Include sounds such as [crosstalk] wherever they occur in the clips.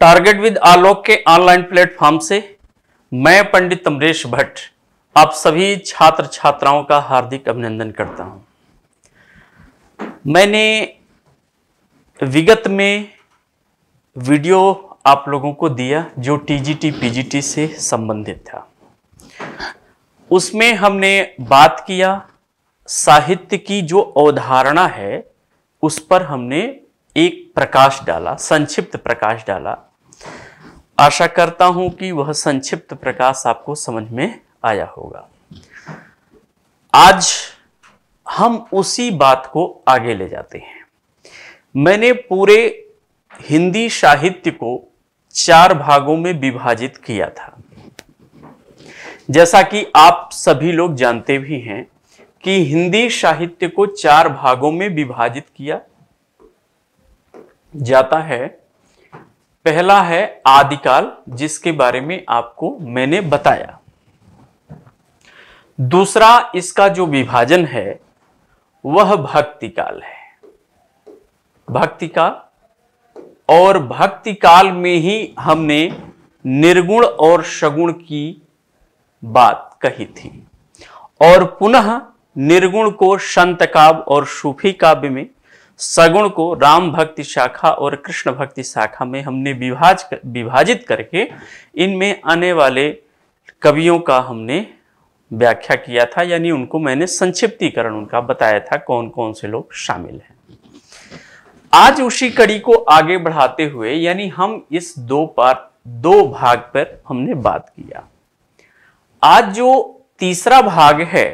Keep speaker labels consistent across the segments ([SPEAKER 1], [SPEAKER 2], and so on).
[SPEAKER 1] target with आलोक के online platform से मैं पंडित अमरेश भट्ट आप सभी छात्र छात्राओं का हार्दिक अभिनंदन करता हूं मैंने विगत में वीडियो आप लोगों को दिया जो टीजीटी पीजीटी से संबंधित था उसमें हमने बात किया साहित्य की जो अवधारणा है उस पर हमने एक प्रकाश डाला संक्षिप्त प्रकाश डाला आशा करता हूं कि वह संक्षिप्त प्रकाश आपको समझ में आया होगा आज हम उसी बात को आगे ले जाते हैं मैंने पूरे हिंदी साहित्य को चार भागों में विभाजित किया था जैसा कि आप सभी लोग जानते भी हैं कि हिंदी साहित्य को चार भागों में विभाजित किया जाता है पहला है आदिकाल जिसके बारे में आपको मैंने बताया दूसरा इसका जो विभाजन है वह भक्तिकाल है भक्तिकाल और भक्तिकाल में ही हमने निर्गुण और सगुण की बात कही थी और पुनः निर्गुण को संत काव्य और सूफी काव्य में सगुण को राम भक्ति शाखा और कृष्ण भक्ति शाखा में हमने विभाज विभाजित करके इनमें आने वाले कवियों का हमने व्याख्या किया था यानी उनको मैंने संक्षिप्तीकरण उनका बताया था कौन कौन से लोग शामिल हैं आज उसी कड़ी को आगे बढ़ाते हुए यानी हम इस दो पार दो भाग पर हमने बात किया आज जो तीसरा भाग है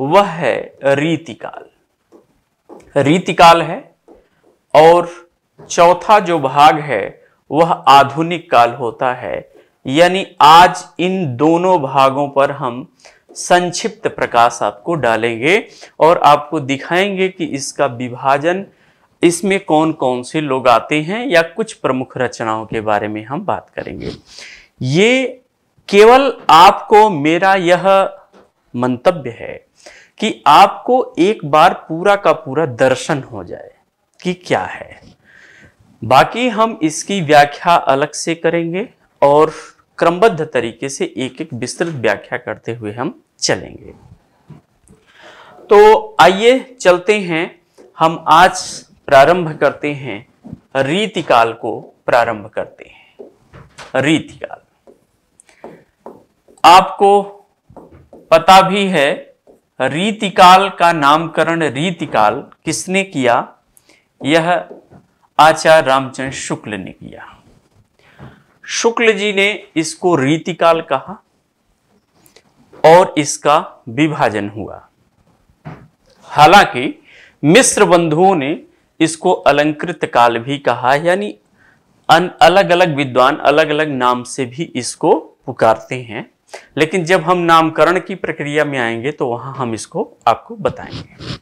[SPEAKER 1] वह है रीतिकाल रीतिकाल है और चौथा जो भाग है वह आधुनिक काल होता है यानी आज इन दोनों भागों पर हम संक्षिप्त प्रकाश आपको डालेंगे और आपको दिखाएंगे कि इसका विभाजन इसमें कौन कौन से लोग आते हैं या कुछ प्रमुख रचनाओं के बारे में हम बात करेंगे ये केवल आपको मेरा यह मंतव्य है कि आपको एक बार पूरा का पूरा दर्शन हो जाए कि क्या है बाकी हम इसकी व्याख्या अलग से करेंगे और क्रमबद्ध तरीके से एक एक विस्तृत व्याख्या करते हुए हम चलेंगे तो आइए चलते हैं हम आज प्रारंभ करते हैं रीतिकाल को प्रारंभ करते हैं रीतिकाल आपको पता भी है रीतिकाल का नामकरण रीतिकाल किसने किया यह आचार्य रामचंद्र शुक्ल ने किया शुक्ल जी ने इसको रीतिकाल कहा और इसका विभाजन हुआ हालांकि मिश्र बंधुओं ने इसको अलंकृत काल भी कहा यानी अलग अलग विद्वान अलग अलग नाम से भी इसको पुकारते हैं लेकिन जब हम नामकरण की प्रक्रिया में आएंगे तो वहां हम इसको आपको बताएंगे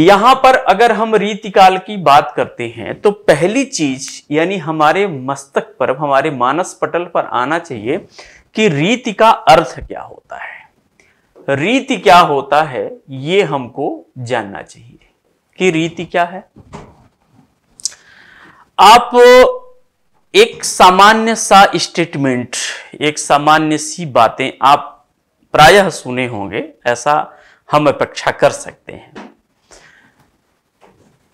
[SPEAKER 1] यहां पर अगर हम रीतिकाल की बात करते हैं तो पहली चीज यानी हमारे मस्तक पर हमारे मानस पटल पर आना चाहिए कि रीति का अर्थ क्या होता है रीति क्या होता है ये हमको जानना चाहिए कि रीति क्या है आप एक सामान्य सा स्टेटमेंट एक सामान्य सी बातें आप प्रायः सुने होंगे ऐसा हम अपेक्षा कर सकते हैं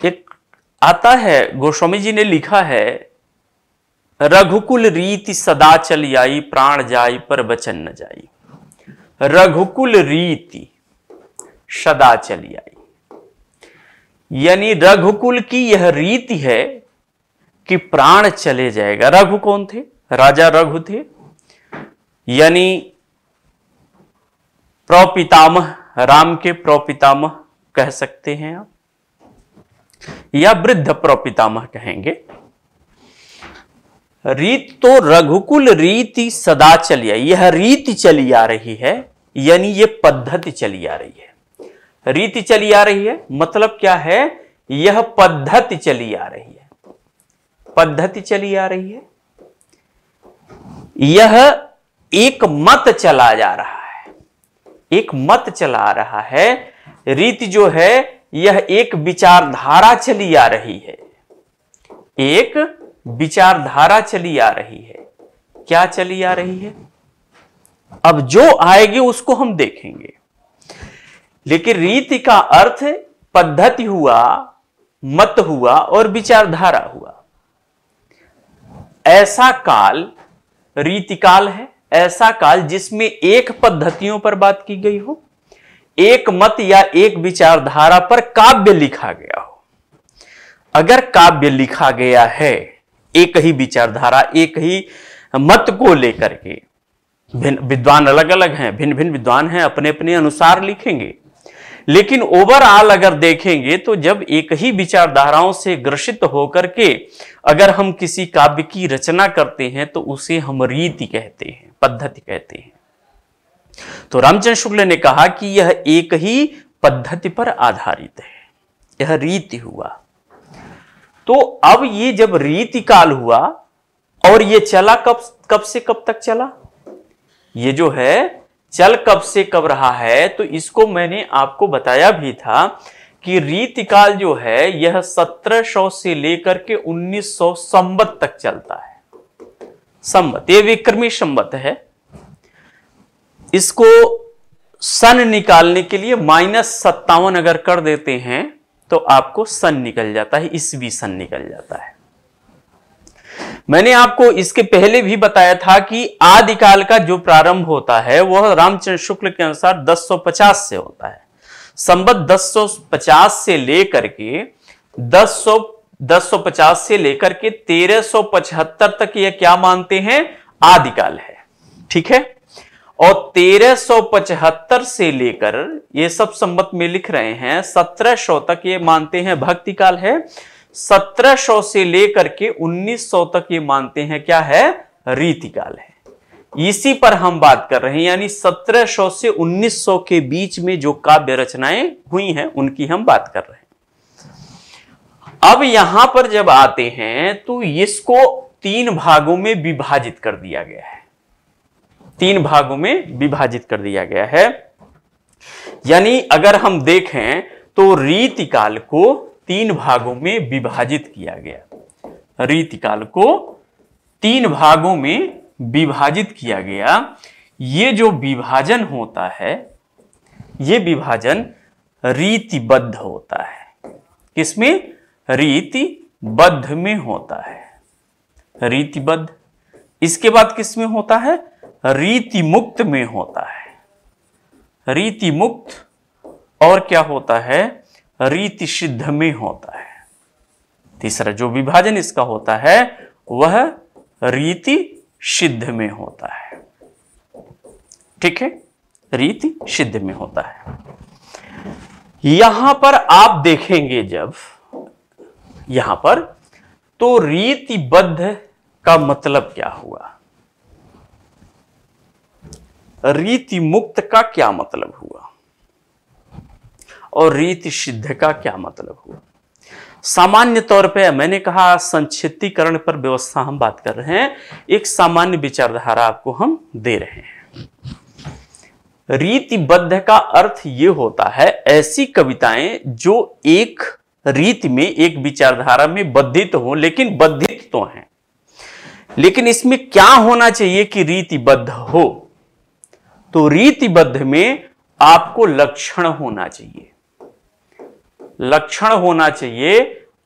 [SPEAKER 1] एक आता है गोस्वामी जी ने लिखा है रघुकुल रीति सदा चल आई प्राण जाई पर वचन न जाई रघुकुल रीति सदा चली आई यानी रघुकुल की यह रीति है कि प्राण चले जाएगा रघु कौन थे राजा रघु थे यानी प्रपितामह राम के प्रपितामह कह सकते हैं आप या वृद्ध प्रपितामह कहेंगे रीत तो रघुकुल रीति सदा चली आई यह रीति चली आ रही है यानी यह पद्धति चली आ रही है रीति चली आ रही है मतलब क्या है यह पद्धति चली आ रही है पद्धति चली आ रही है यह एक मत चला जा रहा है एक मत चला आ रहा है रीति जो है यह एक विचारधारा चली आ रही है एक विचारधारा चली आ रही है क्या चली आ रही है अब जो आएगी उसको हम देखेंगे लेकिन रीति का अर्थ पद्धति हुआ मत हुआ और विचारधारा हुआ ऐसा काल रीतिकाल है ऐसा काल जिसमें एक पद्धतियों पर बात की गई हो एक मत या एक विचारधारा पर काव्य लिखा गया हो अगर काव्य लिखा गया है एक ही विचारधारा एक ही मत को लेकर के भिन्न विद्वान अलग अलग हैं भिन्न भिन्न विद्वान हैं अपने अपने अनुसार लिखेंगे लेकिन ओवरऑल अगर देखेंगे तो जब एक ही विचारधाराओं से ग्रसित होकर के अगर हम किसी काव्य की रचना करते हैं तो उसे हम रीति कहते हैं पद्धति कहते हैं तो रामचंद्र शुक्ल ने कहा कि यह एक ही पद्धति पर आधारित है यह रीति हुआ तो अब ये जब रीति काल हुआ और ये चला कब कब से कब तक चला ये जो है चल कब से कब रहा है तो इसको मैंने आपको बताया भी था कि रीतिकाल जो है यह 1700 से लेकर के 1900 संबत तक चलता है संबत यह विक्रमी संबत है इसको सन निकालने के लिए माइनस सत्तावन अगर कर देते हैं तो आपको सन निकल जाता है ईस्वी सन निकल जाता है मैंने आपको इसके पहले भी बताया था कि आदिकाल का जो प्रारंभ होता है वह रामचंद्र शुक्ल के अनुसार 1050 से होता है संबत 1050 से लेकर के 1000 1050 से लेकर के 1375 तक यह क्या मानते हैं आदिकाल है ठीक है और 1375 से लेकर ये सब संबत में लिख रहे हैं 1700 तक ये मानते हैं भक्ति काल है 1700 से लेकर के 1900 तक ये मानते हैं क्या है रीतिकाल है इसी पर हम बात कर रहे हैं यानी 1700 से 1900 के बीच में जो काव्य रचनाएं हुई हैं उनकी हम बात कर रहे हैं अब यहां पर जब आते हैं तो इसको तीन भागों में विभाजित कर दिया गया है तीन भागों में विभाजित कर दिया गया है यानी अगर हम देखें तो रीतिकाल को तीन भागों में विभाजित किया गया रीतिकाल को तीन भागों में विभाजित किया गया ये जो विभाजन होता है ये विभाजन रीतिबद्ध होता है किसमें रीतिबद्ध में होता है रीतिबद्ध इसके बाद किसमें होता है रीति मुक्त में होता है रीति मुक्त और क्या होता है रीति सिद्ध में होता है तीसरा जो विभाजन इसका होता है वह रीति सिद्ध में होता है ठीक है रीति सिद्ध में होता है यहां पर आप देखेंगे जब यहां पर तो रीतिबद्ध का मतलब क्या हुआ रीति मुक्त का क्या मतलब हुआ और रीति सिद्ध का क्या मतलब हुआ सामान्य तौर पे मैंने कहा संक्षिप्तीकरण पर व्यवस्था हम बात कर रहे हैं एक सामान्य विचारधारा आपको हम दे रहे हैं रीतिबद्ध का अर्थ ये होता है ऐसी कविताएं जो एक रीति में एक विचारधारा में बद्धित हो लेकिन बद्धित तो हैं लेकिन इसमें क्या होना चाहिए कि रीतिबद्ध हो तो रीतिबद्ध में आपको लक्षण होना चाहिए लक्षण होना चाहिए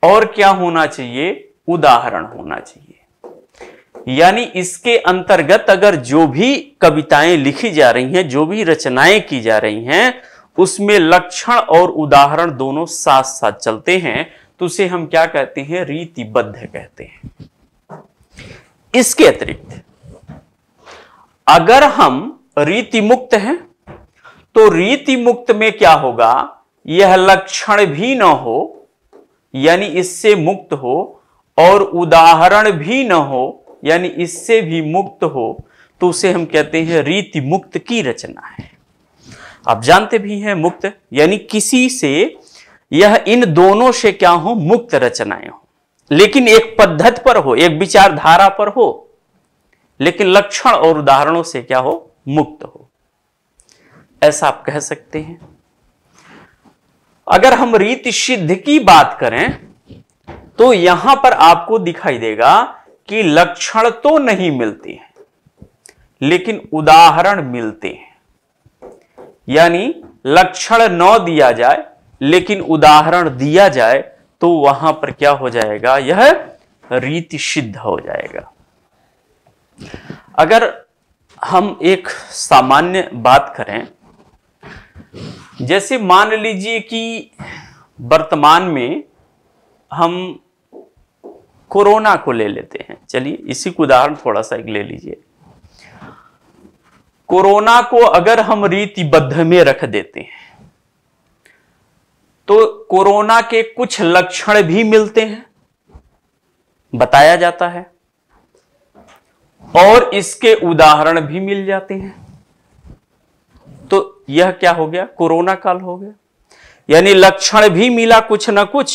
[SPEAKER 1] और क्या होना चाहिए उदाहरण होना चाहिए यानी इसके अंतर्गत अगर जो भी कविताएं लिखी जा रही हैं जो भी रचनाएं की जा रही हैं उसमें लक्षण और उदाहरण दोनों साथ साथ चलते हैं तो उसे हम क्या कहते हैं रीतिबद्ध कहते हैं इसके अतिरिक्त अगर हम रीति मुक्त हैं तो रीति मुक्त में क्या होगा यह लक्षण भी न हो यानी इससे मुक्त हो और उदाहरण भी न हो यानी इससे भी मुक्त हो तो उसे हम कहते हैं रीति मुक्त की रचना है आप जानते भी हैं मुक्त यानी किसी से यह इन दोनों से क्या हो मुक्त रचनाएं हो लेकिन एक पद्धत पर हो एक विचारधारा पर हो लेकिन लक्षण और उदाहरणों से क्या हो मुक्त हो ऐसा आप कह सकते हैं अगर हम रीत सिद्ध की बात करें तो यहां पर आपको दिखाई देगा कि लक्षण तो नहीं मिलते हैं लेकिन उदाहरण मिलते हैं यानी लक्षण न दिया जाए लेकिन उदाहरण दिया जाए तो वहां पर क्या हो जाएगा यह रीति सिद्ध हो जाएगा अगर हम एक सामान्य बात करें जैसे मान लीजिए कि वर्तमान में हम कोरोना को ले लेते हैं चलिए इसी को उदाहरण थोड़ा सा एक ले लीजिए कोरोना को अगर हम रीतिबद्ध में रख देते हैं तो कोरोना के कुछ लक्षण भी मिलते हैं बताया जाता है और इसके उदाहरण भी मिल जाते हैं तो यह क्या हो गया कोरोना काल हो गया यानी लक्षण भी मिला कुछ ना कुछ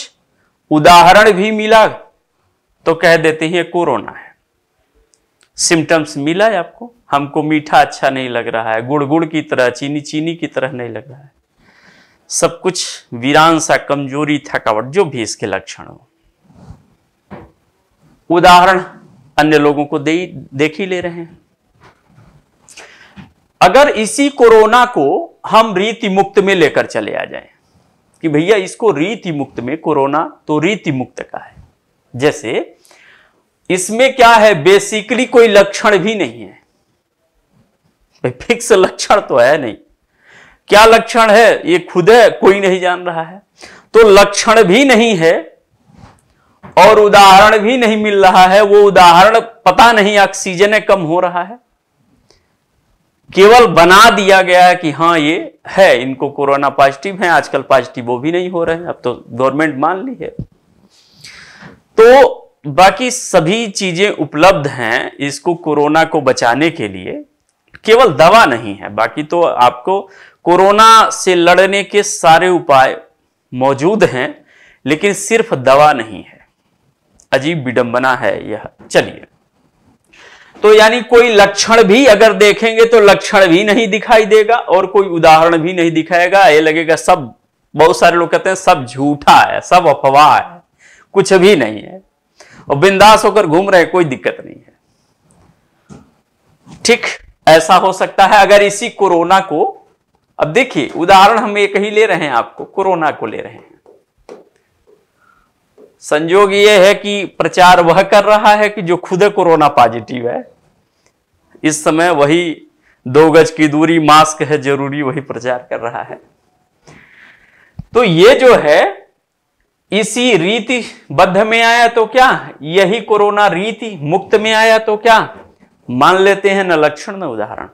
[SPEAKER 1] उदाहरण भी मिला तो कह देते हैं कोरोना है सिम्टम्स मिला है आपको हमको मीठा अच्छा नहीं लग रहा है गुड़ गुड़ की तरह चीनी चीनी की तरह नहीं लग रहा है सब कुछ वीरान सा कमजोरी थकावट जो भी इसके लक्षण हो उदाहरण अन्य लोगों को दे देख ही ले रहे हैं अगर इसी कोरोना को हम रीति मुक्त में लेकर चले आ जाएं कि भैया इसको रीति मुक्त में कोरोना तो रीति मुक्त का है जैसे इसमें क्या है बेसिकली कोई लक्षण भी नहीं है फिक्स लक्षण तो है नहीं क्या लक्षण है ये खुद है कोई नहीं जान रहा है तो लक्षण भी नहीं है और उदाहरण भी नहीं मिल रहा है वो उदाहरण पता नहीं ऑक्सीजन कम हो रहा है केवल बना दिया गया है कि हाँ ये है इनको कोरोना पॉजिटिव है आजकल पॉजिटिव वो भी नहीं हो रहे हैं अब तो गवर्नमेंट मान ली है तो बाकी सभी चीजें उपलब्ध हैं इसको कोरोना को बचाने के लिए केवल दवा नहीं है बाकी तो आपको कोरोना से लड़ने के सारे उपाय मौजूद हैं लेकिन सिर्फ दवा नहीं है अजीब विडंबना है यह चलिए तो यानी कोई लक्षण भी अगर देखेंगे तो लक्षण भी नहीं दिखाई देगा और कोई उदाहरण भी नहीं दिखाएगा ये लगेगा सब बहुत सारे लोग कहते हैं सब झूठा है सब अफवाह है कुछ भी नहीं है और बिंदास होकर घूम रहे कोई दिक्कत नहीं है ठीक ऐसा हो सकता है अगर इसी कोरोना को अब देखिए उदाहरण हम एक ही ले रहे हैं आपको कोरोना को ले रहे हैं संजोग ये है कि प्रचार वह कर रहा है कि जो खुद कोरोना पॉजिटिव है इस समय वही दो गज की दूरी मास्क है जरूरी वही प्रचार कर रहा है तो ये जो है इसी रीति बद्ध में आया तो क्या यही कोरोना रीति मुक्त में आया तो क्या मान लेते हैं न लक्षण न उदाहरण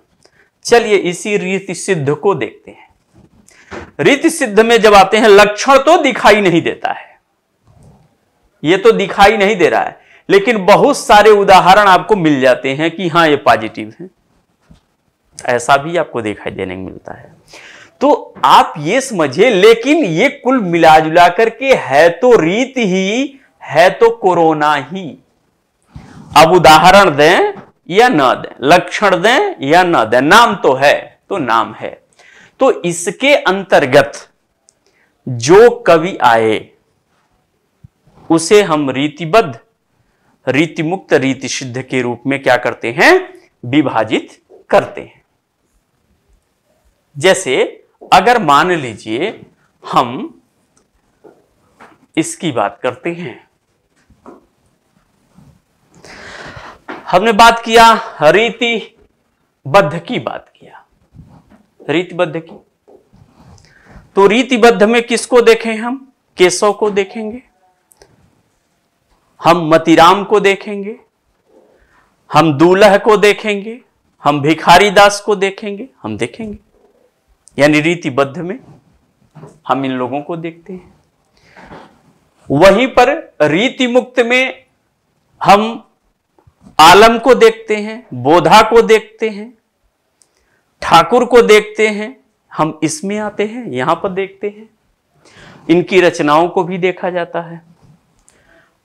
[SPEAKER 1] चलिए इसी रीति सिद्ध को देखते हैं रीति सिद्ध में जब आते हैं लक्षण तो दिखाई नहीं देता है ये तो दिखाई नहीं दे रहा है लेकिन बहुत सारे उदाहरण आपको मिल जाते हैं कि हाँ ये पॉजिटिव है ऐसा भी आपको दिखाई देने को मिलता है तो आप ये समझिए लेकिन ये कुल मिला जुला करके है तो रीत ही है तो कोरोना ही अब उदाहरण दें या न दें लक्षण दें या न दें नाम तो है तो नाम है तो इसके अंतर्गत जो कवि आए उसे हम रीतिबद्ध रीति मुक्त रीति सिद्ध के रूप में क्या करते हैं विभाजित करते हैं जैसे अगर मान लीजिए हम इसकी बात करते हैं हमने बात किया रीति बद्ध की बात किया रीतिबद्ध की तो रीतिबद्ध में किसको देखें हम केशव को देखेंगे हम मतीराम को देखेंगे हम दूल्ह को देखेंगे हम भिखारी दास को देखेंगे हम देखेंगे यानी रीतिबद्ध में हम इन लोगों को देखते हैं वहीं पर रीति मुक्त में हम आलम को देखते हैं बोधा को देखते हैं ठाकुर को देखते हैं हम इसमें आते हैं यहां पर देखते हैं इनकी रचनाओं को भी देखा जाता है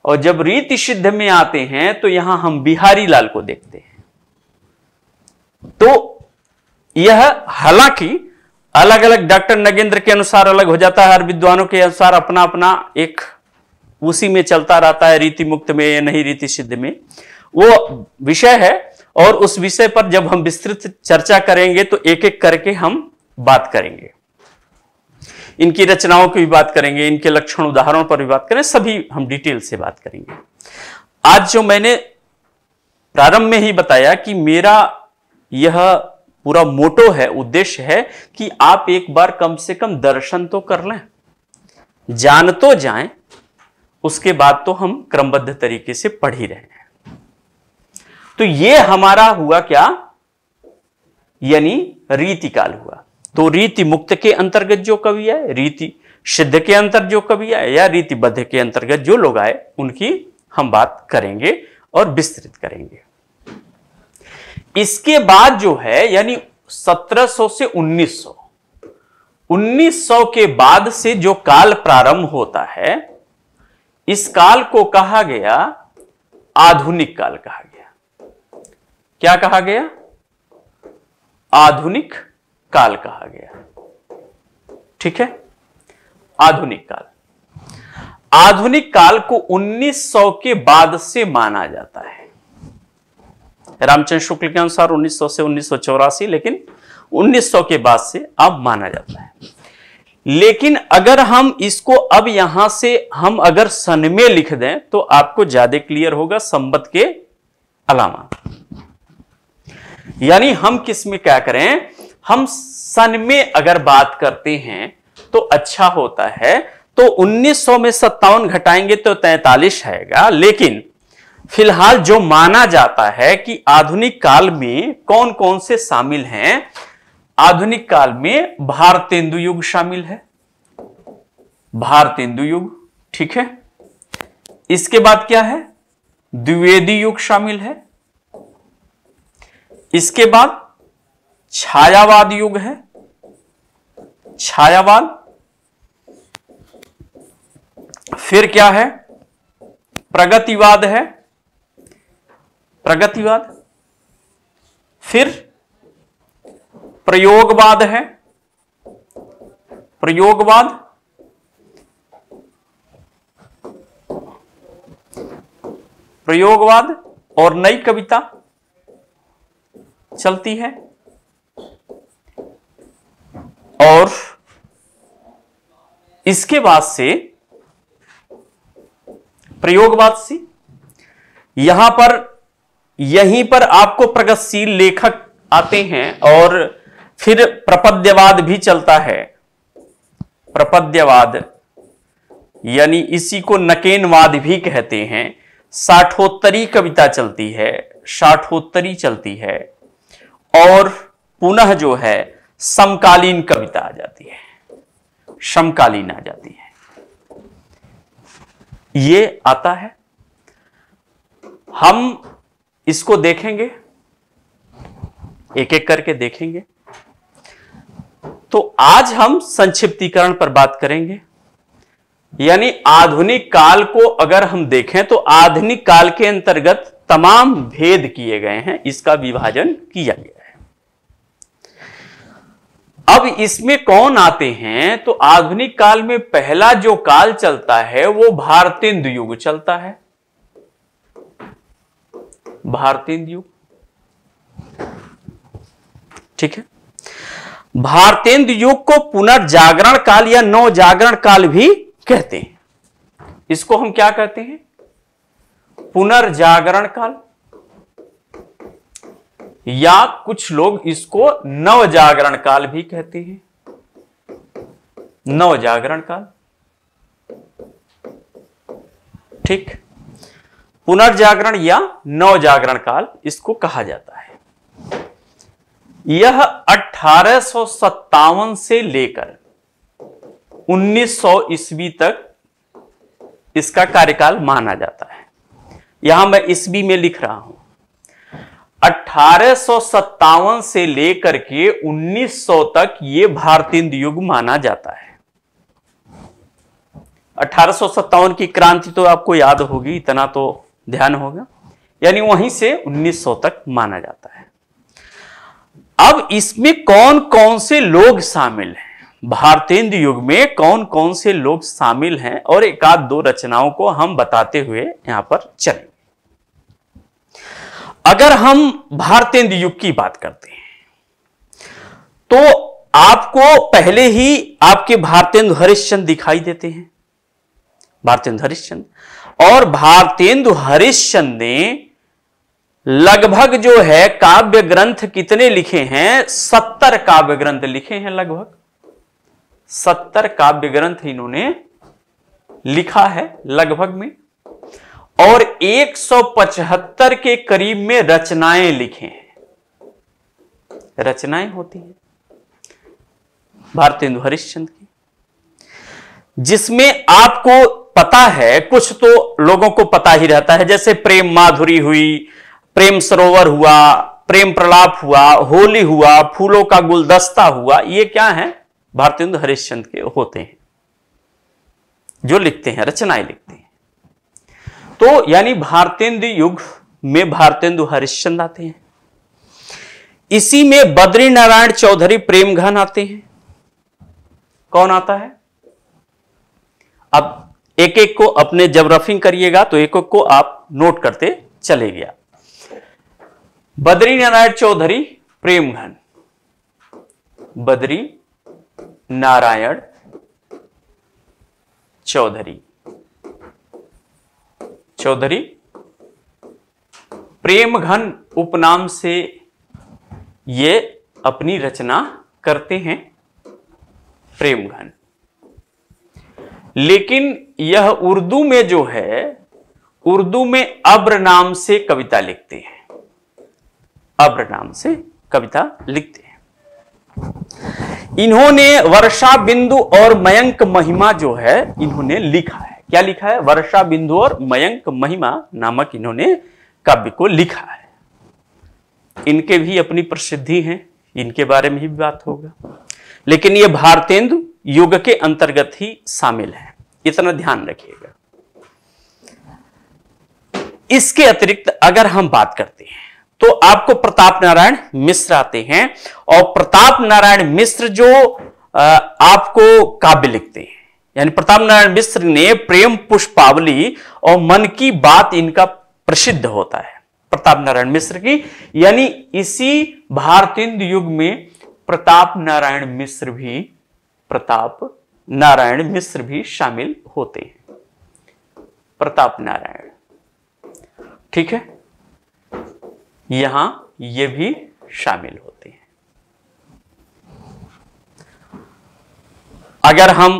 [SPEAKER 1] और जब रीति सिद्ध में आते हैं तो यहां हम बिहारी लाल को देखते हैं तो यह हालांकि अलग अलग डॉक्टर नगेंद्र के अनुसार अलग हो जाता है हर विद्वानों के अनुसार अपना अपना एक उसी में चलता रहता है रीति मुक्त में या नहीं रीति सिद्ध में वो विषय है और उस विषय पर जब हम विस्तृत चर्चा करेंगे तो एक एक करके हम बात करेंगे इनकी रचनाओं की भी बात करेंगे इनके लक्षण उदाहरणों पर भी बात करें सभी हम डिटेल से बात करेंगे आज जो मैंने प्रारंभ में ही बताया कि मेरा यह पूरा मोटो है उद्देश्य है कि आप एक बार कम से कम दर्शन तो कर लें जान तो जाए उसके बाद तो हम क्रमबद्ध तरीके से पढ़ ही रहे हैं तो ये हमारा हुआ क्या यानी रीतिकाल हुआ तो रीति मुक्त के अंतर्गत जो कवि आए रीति सिद्ध के अंतर जो कवि आए या रीतिबद्ध के अंतर्गत जो लोग आए उनकी हम बात करेंगे और विस्तृत करेंगे इसके बाद जो है यानी 1700 से 1900 1900 के बाद से जो काल प्रारंभ होता है इस काल को कहा गया आधुनिक काल कहा गया क्या कहा गया आधुनिक काल कहा गया ठीक है आधुनिक काल आधुनिक काल को 1900 के बाद से माना जाता है रामचंद्र शुक्ल के अनुसार 1900 से उन्नीस लेकिन 1900 के बाद से अब माना जाता है लेकिन अगर हम इसको अब यहां से हम अगर सन में लिख दें तो आपको ज्यादा क्लियर होगा संबत के अलावा यानी हम किस में क्या करें हम सन में अगर बात करते हैं तो अच्छा होता है तो 1900 में सत्तावन घटाएंगे तो 43 आएगा लेकिन फिलहाल जो माना जाता है कि आधुनिक काल में कौन कौन से शामिल हैं आधुनिक काल में भारतेंदु युग शामिल है भारतेंदु युग ठीक है इसके बाद क्या है द्विवेदी युग शामिल है इसके बाद छायावाद युग है छायावाद फिर क्या है प्रगतिवाद है प्रगतिवाद फिर प्रयोगवाद है प्रयोगवाद प्रयोगवाद और नई कविता चलती है और इसके बाद से प्रयोगवाद से यहां पर यहीं पर आपको प्रगतिशील लेखक आते हैं और फिर प्रपद्यवाद भी चलता है प्रपद्यवाद यानी इसी को नकेनवाद भी कहते हैं साठोत्तरी कविता चलती है साठोत्तरी चलती है और पुनः जो है समकालीन कविता आ जाती है समकालीन आ जाती है ये आता है हम इसको देखेंगे एक एक करके देखेंगे तो आज हम संक्षिप्तीकरण पर बात करेंगे यानी आधुनिक काल को अगर हम देखें तो आधुनिक काल के अंतर्गत तमाम भेद किए गए हैं इसका विभाजन किया गया अब इसमें कौन आते हैं तो आधुनिक काल में पहला जो काल चलता है वो भारतेंदु युग चलता है भारतेंदु युग ठीक है भारतेंदु युग को पुनर्जागरण काल या नव जागरण काल भी कहते हैं इसको हम क्या कहते हैं पुनर्जागरण काल या कुछ लोग इसको नव जागरण काल भी कहते हैं नव जागरण काल ठीक पुनर्जागरण या नव जागरण काल इसको कहा जाता है यह अठारह से लेकर 1900 ईस्वी तक इसका कार्यकाल माना जाता है यहां मैं ईस्वी में लिख रहा हूं अठारह से लेकर के 1900 तक ये भारतीय युग माना जाता है अठारह की क्रांति तो आपको याद होगी इतना तो ध्यान होगा यानी वहीं से 1900 तक माना जाता है अब इसमें कौन कौन से लोग शामिल हैं भारतेंद्र युग में कौन कौन से लोग शामिल हैं और एक आध दो रचनाओं को हम बताते हुए यहां पर चलेंगे अगर हम भारतेंद्र युग की बात करते हैं तो आपको पहले ही आपके भारतेंदु हरिश्चंद दिखाई देते हैं भारतेंदु हरिश्चंद और भारतेंदु हरिश्चंद ने लगभग जो है काव्य ग्रंथ कितने लिखे हैं सत्तर काव्य ग्रंथ लिखे हैं लगभग सत्तर काव्य ग्रंथ इन्होंने लिखा है लगभग में और 175 के करीब में रचनाएं लिखे हैं रचनाएं होती हैं भारतेंदु हरिश्चंद्र की जिसमें आपको पता है कुछ तो लोगों को पता ही रहता है जैसे प्रेम माधुरी हुई प्रेम सरोवर हुआ प्रेम प्रलाप हुआ होली हुआ फूलों का गुलदस्ता हुआ ये क्या है भारतेंदु हरिश्चंद्र के होते हैं जो लिखते हैं रचनाएं लिखते हैं तो यानी भारतेंदु युग में भारतेंदु हरिश्चंद आते हैं इसी में बद्री नारायण चौधरी प्रेमघन आते हैं कौन आता है अब एक एक को अपने जब रफिंग करिएगा तो एक एक को आप नोट करते चले गया बद्री नारायण चौधरी प्रेमघन बद्री नारायण चौधरी चौधरी प्रेमघन उपनाम से ये अपनी रचना करते हैं प्रेमघन लेकिन यह उर्दू में जो है उर्दू में अब्र नाम से कविता लिखते हैं अब्र नाम से कविता लिखते हैं इन्होंने वर्षा बिंदु और मयंक महिमा जो है इन्होंने लिखा है क्या लिखा है वर्षा बिंदु और मयंक महिमा नामक इन्होंने काव्य को लिखा है इनके भी अपनी प्रसिद्धि है इनके बारे में भी बात होगा लेकिन ये भारतेंदु युग के अंतर्गत ही शामिल है इतना ध्यान रखिएगा इसके अतिरिक्त अगर हम बात करते हैं तो आपको प्रताप नारायण मिश्र आते हैं और प्रताप नारायण मिश्र जो आपको काव्य लिखते हैं यानी प्रताप नारायण मिश्र ने प्रेम पुष्पावली और मन की बात इनका प्रसिद्ध होता है प्रताप नारायण मिश्र की यानी इसी भारतीय युग में प्रताप नारायण मिश्र भी प्रताप नारायण मिश्र भी शामिल होते हैं प्रताप नारायण ठीक है यहां ये भी शामिल होते हैं अगर हम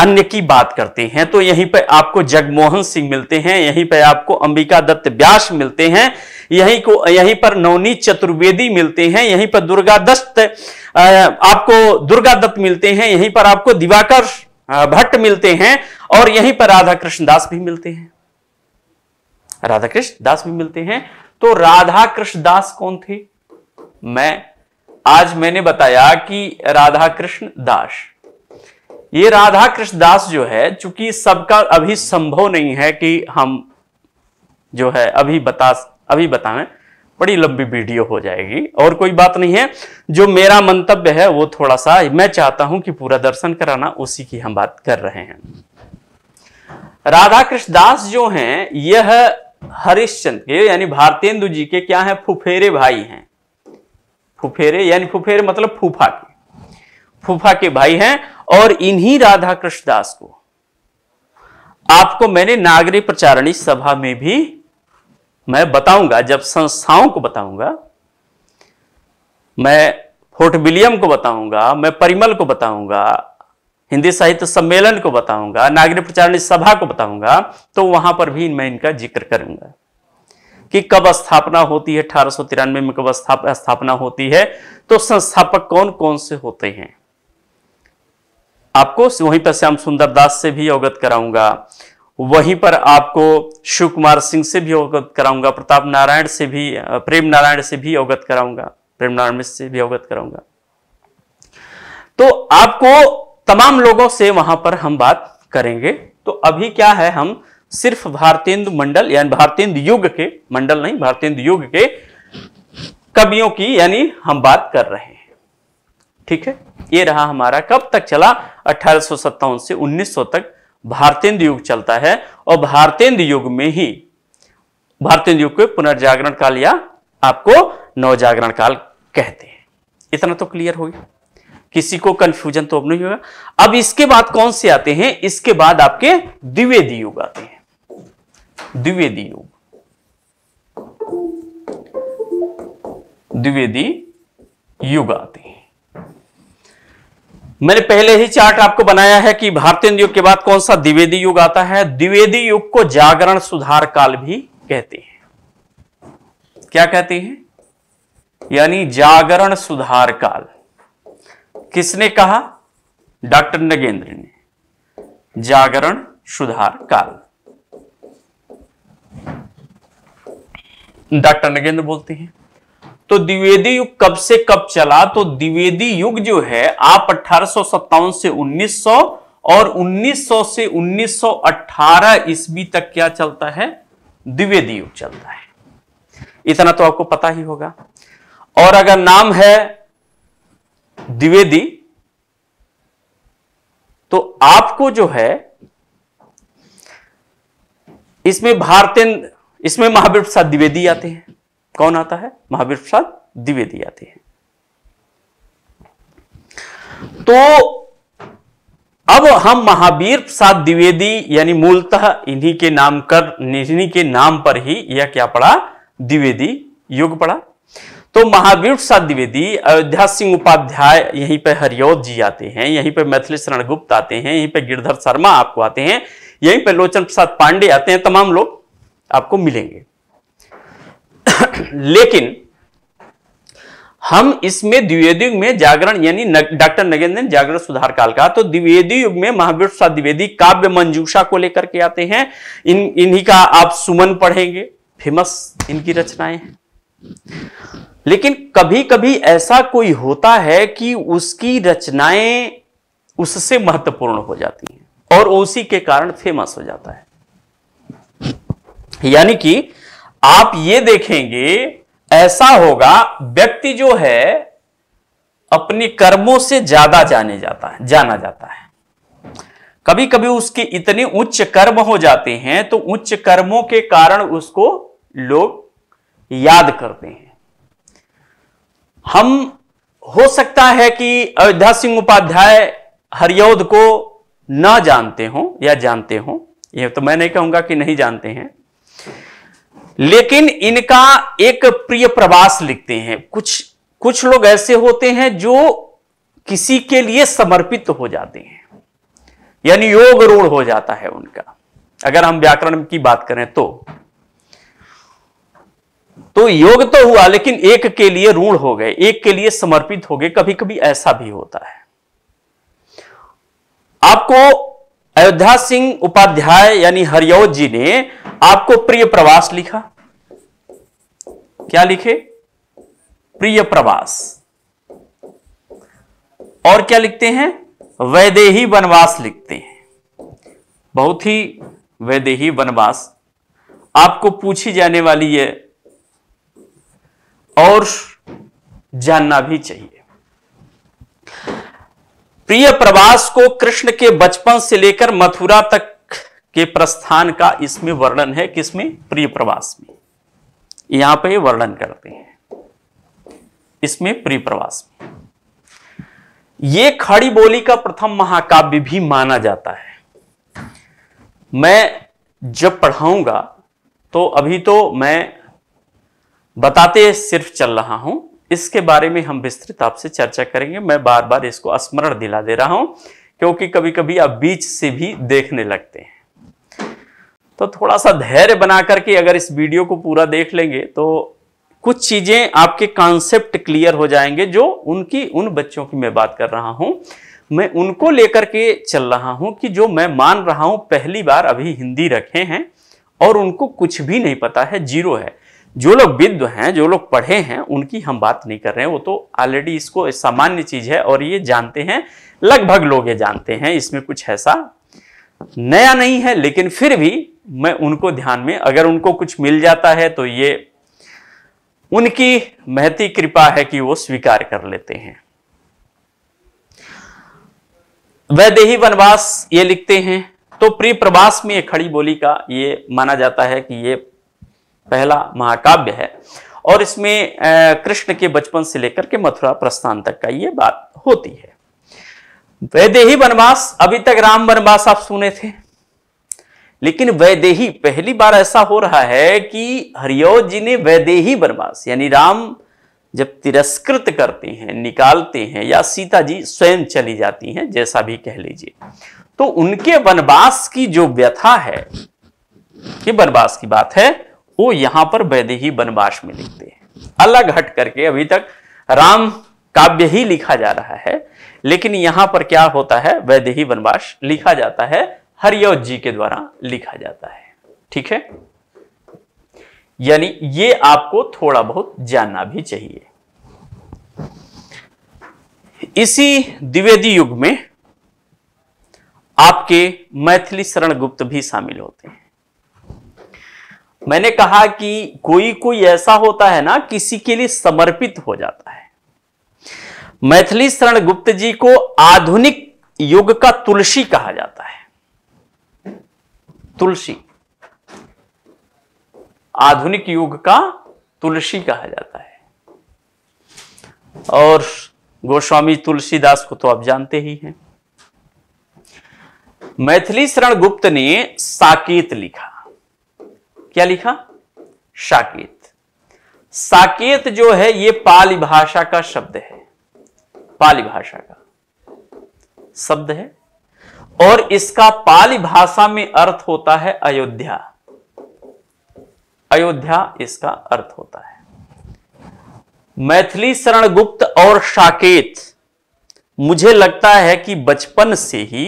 [SPEAKER 1] अन्य की बात करते हैं तो यहीं पर आपको जगमोहन सिंह मिलते हैं यहीं पर आपको अंबिका दत्त व्यास मिलते हैं यहीं को यहीं पर नवनीत चतुर्वेदी मिलते हैं यहीं पर दुर्गा दत्त आपको दुर्गा दत्त मिलते हैं यहीं पर आपको दिवाकर भट्ट मिलते हैं और यहीं पर राधा कृष्ण दास भी मिलते हैं राधा कृष्ण दास भी मिलते हैं तो राधा कृष्ण दास कौन थे मैं आज मैंने बताया कि राधा कृष्ण दास ये राधा कृष्ण दास जो है चूंकि सबका अभी संभव नहीं है कि हम जो है अभी बता अभी बताएं बड़ी लंबी वीडियो हो जाएगी और कोई बात नहीं है जो मेरा मंतव्य है वो थोड़ा सा मैं चाहता हूं कि पूरा दर्शन कराना उसी की हम बात कर रहे हैं राधा कृष्ण दास जो हैं यह हरिश्चंद्र के यानी भारतेंदु जी के क्या है फुफेरे भाई हैं फुफेरे यानी फुफेरे मतलब फूफा के फूफा के भाई हैं और इन्हीं राधा कृष्ण दास को आपको मैंने नागरी प्रचारणी सभा में भी मैं बताऊंगा जब संस्थाओं को बताऊंगा मैं फोर्ट विलियम को बताऊंगा मैं परिमल को बताऊंगा हिंदी साहित्य सम्मेलन को बताऊंगा नागरिक प्रचारणी सभा को बताऊंगा तो वहां पर भी मैं इनका जिक्र करूंगा कि कब स्थापना होती है अठारह में कब स्थापना होती है तो संस्थापक कौन कौन से होते हैं आपको वहीं पर श्याम सुंदर दास से भी अवगत कराऊंगा वहीं पर आपको शिव कुमार सिंह से भी अवगत कराऊंगा प्रताप नारायण से भी प्रेम नारायण से भी अवगत कराऊंगा प्रेम नारायण मिश्र से भी अवगत कराऊंगा तो आपको तमाम लोगों से वहां पर हम बात करेंगे तो अभी क्या है हम सिर्फ भारतेंदु मंडल यानी भारतेंदु युग के मंडल नहीं भारतेंदु युग के कवियों की यानी हम बात कर रहे हैं ठीक है ये रहा हमारा कब तक चला अठारह से उन्नीस तक भारतेंद्र युग चलता है और भारतेंद्र युग में ही भारतेंद्र युग के पुनर्जागरण काल या आपको नवजागरण काल कहते हैं इतना तो क्लियर हो गया किसी को कंफ्यूजन तो अब नहीं होगा अब इसके बाद कौन से आते हैं इसके बाद आपके द्विवेदी युग आते हैं द्विवेदी युग द्विवेदी युग आते हैं मैंने पहले ही चार्ट आपको बनाया है कि भारतीय युग के बाद कौन सा द्विवेदी युग आता है द्विवेदी युग को जागरण सुधार काल भी कहते हैं क्या कहते हैं यानी जागरण सुधार काल किसने कहा डॉक्टर नगेंद्र ने जागरण सुधार काल डॉक्टर नगेंद्र बोलते हैं तो द्विवेदी युग कब से कब चला तो द्विवेदी युग जो है आप अठारह से 1900 और 1900 से 1918 ईस्वी तक क्या चलता है द्विवेदी युग चलता है इतना तो आपको पता ही होगा और अगर नाम है द्विवेदी तो आपको जो है इसमें भारतीय इसमें महावीर प्रसाद द्विवेदी आते हैं कौन आता है महावीर प्रसाद द्विवेदी आते हैं तो अब हम महावीर प्रसाद द्विवेदी यानी मूलतः इन्हीं के नाम कर इन्हीं के नाम पर ही यह क्या पड़ा द्विवेदी युग पड़ा तो महावीर प्रसाद द्विवेदी अयोध्या सिंह उपाध्याय यहीं पर हरिओत जी आते हैं यहीं मैथिली शरण गुप्त आते हैं यहीं पर गिरधर शर्मा आपको आते हैं यहीं पर लोचन प्रसाद पांडे आते हैं तमाम लोग आपको मिलेंगे लेकिन हम इसमें द्विवेदी युग में जागरण यानी डॉक्टर नगेंद्र जागरण सुधार काल का तो द्विवेदी युग में महावीर प्रसाद द्विवेदी काव्य मंजूषा को लेकर के आते हैं इन इन्हीं का आप सुमन पढ़ेंगे फेमस इनकी रचनाएं हैं लेकिन कभी कभी ऐसा कोई होता है कि उसकी रचनाएं उससे महत्वपूर्ण हो जाती हैं और उसी के कारण फेमस हो जाता है यानी कि आप ये देखेंगे ऐसा होगा व्यक्ति जो है अपने कर्मों से ज्यादा जाने जाता है जाना जाता है कभी कभी उसके इतने उच्च कर्म हो जाते हैं तो उच्च कर्मों के कारण उसको लोग याद करते हैं हम हो सकता है कि अयोध्या सिंह उपाध्याय हरियोध को ना जानते हो या जानते हो यह तो मैं नहीं कहूंगा कि नहीं जानते हैं लेकिन इनका एक प्रिय प्रवास लिखते हैं कुछ कुछ लोग ऐसे होते हैं जो किसी के लिए समर्पित हो जाते हैं यानी योग रूढ़ हो जाता है उनका अगर हम व्याकरण की बात करें तो तो योग तो हुआ लेकिन एक के लिए रूढ़ हो गए एक के लिए समर्पित हो गए कभी कभी ऐसा भी होता है आपको अयोध्या सिंह उपाध्याय यानी हरिओ जी ने आपको प्रिय प्रवास लिखा क्या लिखे प्रिय प्रवास और क्या लिखते हैं वैदेही वनवास लिखते हैं बहुत ही वैदेही वनवास आपको पूछी जाने वाली है और जानना भी चाहिए प्रिय प्रवास को कृष्ण के बचपन से लेकर मथुरा तक के प्रस्थान का इसमें वर्णन है किसमें प्रिय प्रवास में यहां पे वर्णन करते हैं इसमें प्रिय प्रवास में यह खड़ी बोली का प्रथम महाकाव्य भी माना जाता है मैं जब पढ़ाऊंगा तो अभी तो मैं बताते सिर्फ चल रहा हूं इसके बारे में हम विस्तृत आपसे चर्चा करेंगे मैं बार बार इसको स्मरण दिला दे रहा हूं क्योंकि कभी कभी आप बीच से भी देखने लगते हैं तो थोड़ा सा धैर्य बना करके अगर इस वीडियो को पूरा देख लेंगे तो कुछ चीजें आपके कॉन्सेप्ट क्लियर हो जाएंगे जो उनकी उन बच्चों की मैं बात कर रहा हूं मैं उनको लेकर के चल रहा हूं कि जो मैं मान रहा हूं पहली बार अभी हिंदी रखे हैं और उनको कुछ भी नहीं पता है जीरो है जो लोग विद्व हैं जो लोग पढ़े हैं उनकी हम बात नहीं कर रहे हैं वो तो ऑलरेडी इसको सामान्य चीज है और ये जानते हैं लगभग लोग ये जानते हैं इसमें कुछ ऐसा नया नहीं है लेकिन फिर भी मैं उनको ध्यान में अगर उनको कुछ मिल जाता है तो ये उनकी महती कृपा है कि वो स्वीकार कर लेते हैं वैदेही वनवास ये लिखते हैं तो प्री प्रवास में ये खड़ी बोली का ये माना जाता है कि ये पहला महाकाव्य है और इसमें कृष्ण के बचपन से लेकर के मथुरा प्रस्थान तक का ये बात होती है वैदेही वनवास अभी तक राम वनवास आप सुने थे लेकिन वैदेही पहली बार ऐसा हो रहा है कि हरिओ जी ने वैदेही वनवास यानी राम जब तिरस्कृत करते हैं निकालते हैं या सीता जी स्वयं चली जाती हैं जैसा भी कह लीजिए तो उनके वनवास की जो व्यथा है ये वनवास की बात है वो यहां पर वैदेही वनवास में लिखते हैं अलग हट करके अभी तक राम काव्य ही लिखा जा रहा है लेकिन यहां पर क्या होता है वैदेही वनवास लिखा जाता है हरियव जी के द्वारा लिखा जाता है ठीक है यानी ये आपको थोड़ा बहुत जानना भी चाहिए इसी द्विवेदी युग में आपके मैथिली शरण गुप्त भी शामिल होते हैं मैंने कहा कि कोई कोई ऐसा होता है ना किसी के लिए समर्पित हो जाता है मैथिली शरण गुप्त जी को आधुनिक युग का तुलसी कहा जाता है तुलसी आधुनिक युग का तुलसी कहा जाता है और गोस्वामी तुलसीदास को तो आप जानते ही हैं मैथिली शरण गुप्त ने साकेत लिखा क्या लिखा साकेत साकेत जो है ये पाली भाषा का शब्द है पाली भाषा का शब्द है और इसका पाली भाषा में अर्थ होता है अयोध्या अयोध्या इसका अर्थ होता है मैथिली शरणगुप्त और साकेत मुझे लगता है कि बचपन से ही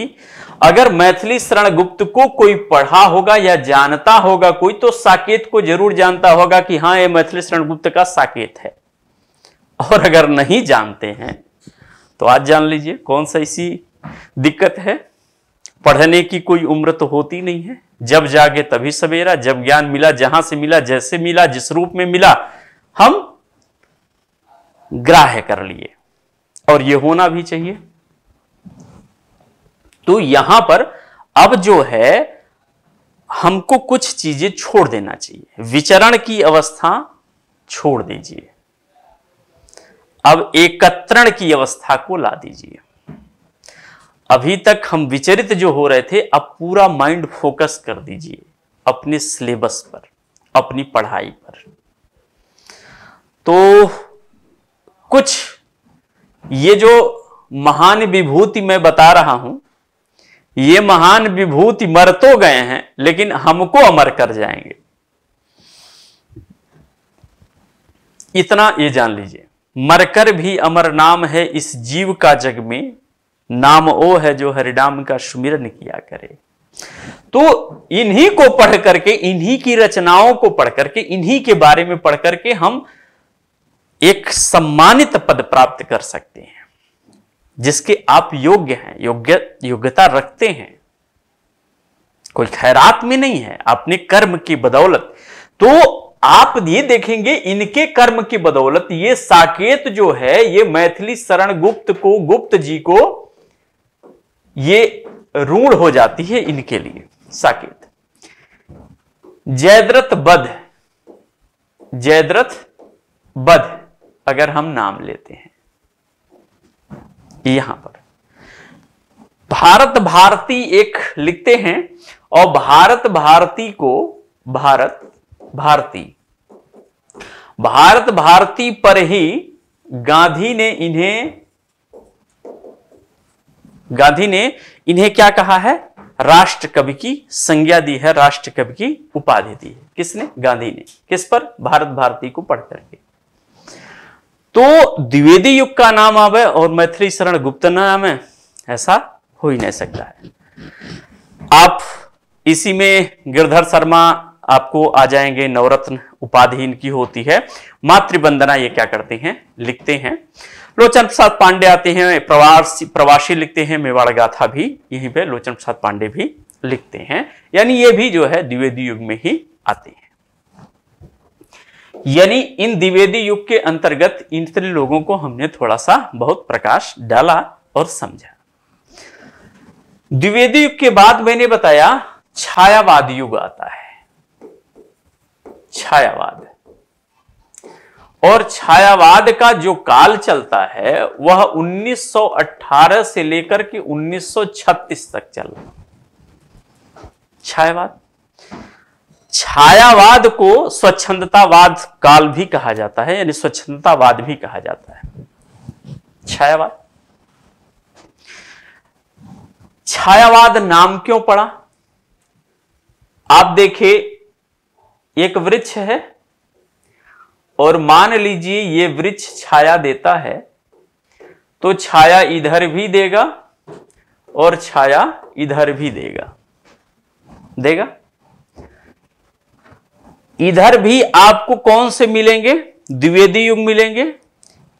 [SPEAKER 1] अगर मैथिली शरण गुप्त को कोई पढ़ा होगा या जानता होगा कोई तो साकेत को जरूर जानता होगा कि हाँ ये मैथिली शरण गुप्त का साकेत है और अगर नहीं जानते हैं तो आज जान लीजिए कौन सा ऐसी दिक्कत है पढ़ने की कोई उम्र तो होती नहीं है जब जागे तभी सवेरा जब ज्ञान मिला जहां से मिला जैसे मिला जिस रूप में मिला हम ग्राह्य कर लिए और ये होना भी चाहिए तो यहां पर अब जो है हमको कुछ चीजें छोड़ देना चाहिए विचरण की अवस्था छोड़ दीजिए अब एकत्रण की अवस्था को ला दीजिए अभी तक हम विचरित जो हो रहे थे अब पूरा माइंड फोकस कर दीजिए अपने सिलेबस पर अपनी पढ़ाई पर तो कुछ ये जो महान विभूति मैं बता रहा हूं ये महान विभूति मर तो गए हैं लेकिन हमको अमर कर जाएंगे इतना ये जान लीजिए मरकर भी अमर नाम है इस जीव का जग में नाम ओ है जो हरिडाम का सुमिरन किया करे तो इन्हीं को पढ़ करके इन्हीं की रचनाओं को पढ़ करके इन्हीं के बारे में पढ़ करके हम एक सम्मानित पद प्राप्त कर सकते हैं जिसके आप योग्य हैं योग्य योग्यता रखते हैं कोई खैरात में नहीं है अपने कर्म की बदौलत तो आप ये देखेंगे इनके कर्म की बदौलत ये साकेत जो है ये मैथिली शरण गुप्त को गुप्त जी को ये रूढ़ हो जाती है इनके लिए साकेत जयद्रथ बध जयद्रथ बध अगर हम नाम लेते हैं यहां पर भारत भारती एक लिखते हैं और भारत भारती को भारत भारती भारत भारती पर ही गांधी ने इन्हें गांधी ने इन्हें क्या कहा है राष्ट्र कवि की संज्ञा दी है राष्ट्र कवि की उपाधि दी है किसने गांधी ने किस पर भारत भारती को पढ़कर के तो द्विवेदी युग का नाम आवे और मैथिली शरण गुप्त नाम है ऐसा हो ही नहीं सकता है आप इसी में गिरधर शर्मा आपको आ जाएंगे नवरत्न उपाधि इनकी होती है मातृवंदना ये क्या करते हैं लिखते हैं लोचन प्रसाद पांडे आते हैं प्रवासी प्रवासी लिखते हैं मेवाड़ गाथा भी यहीं पे लोचन प्रसाद पांडे भी लिखते हैं यानी ये भी जो है द्विवेदी युग में ही आते हैं यानी इन द्विवेदी युग के अंतर्गत इन लोगों को हमने थोड़ा सा बहुत प्रकाश डाला और समझा द्विवेदी युग के बाद मैंने बताया छायावाद युग आता है छायावाद और छायावाद का जो काल चलता है वह 1918 से लेकर के 1936 तक चल रहा छायावाद छायावाद को स्वच्छंदतावाद काल भी कहा जाता है यानी स्वच्छंदतावाद भी कहा जाता है छायावाद छायावाद नाम क्यों पड़ा आप देखे एक वृक्ष है और मान लीजिए ये वृक्ष छाया देता है तो छाया इधर भी देगा और छाया इधर भी देगा देगा इधर भी आपको कौन से मिलेंगे द्विवेदी युग मिलेंगे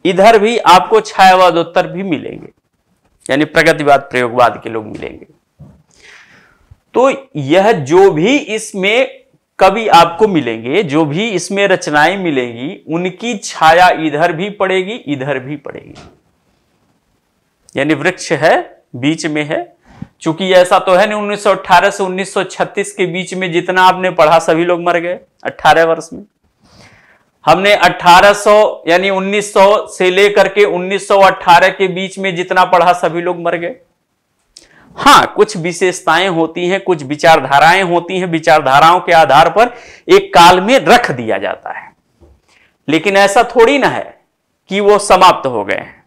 [SPEAKER 1] इधर भी आपको छायावादोत्तर भी मिलेंगे यानी प्रगतिवाद प्रयोगवाद के लोग मिलेंगे तो यह जो भी इसमें कवि आपको मिलेंगे जो भी इसमें रचनाएं मिलेंगी उनकी छाया इधर भी पड़ेगी इधर भी पड़ेगी यानी वृक्ष है बीच में है चूंकि ऐसा तो है ना 1918 से 1936 के बीच में जितना आपने पढ़ा सभी लोग मर गए 18 वर्ष में हमने 1800 यानी 1900 से लेकर के 1918 के बीच में जितना पढ़ा सभी लोग मर गए हाँ कुछ विशेषताएं होती हैं कुछ विचारधाराएं होती हैं विचारधाराओं के आधार पर एक काल में रख दिया जाता है लेकिन ऐसा थोड़ी ना है कि वो समाप्त हो गए हैं